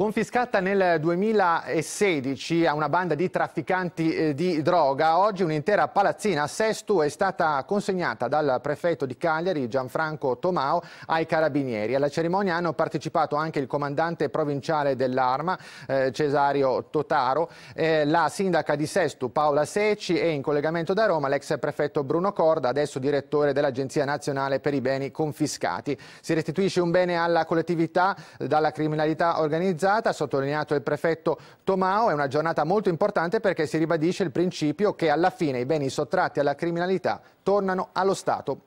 Confiscata nel 2016 a una banda di trafficanti eh, di droga, oggi un'intera palazzina a Sestu è stata consegnata dal prefetto di Cagliari Gianfranco Tomao ai carabinieri. Alla cerimonia hanno partecipato anche il comandante provinciale dell'Arma eh, Cesario Totaro, eh, la sindaca di Sestu Paola Seci e in collegamento da Roma l'ex prefetto Bruno Corda, adesso direttore dell'Agenzia Nazionale per i Beni Confiscati. Si restituisce un bene alla collettività dalla criminalità organizzata usata, ha sottolineato il prefetto Tomao, è una giornata molto importante perché si ribadisce il principio che alla fine i beni sottratti alla criminalità tornano allo Stato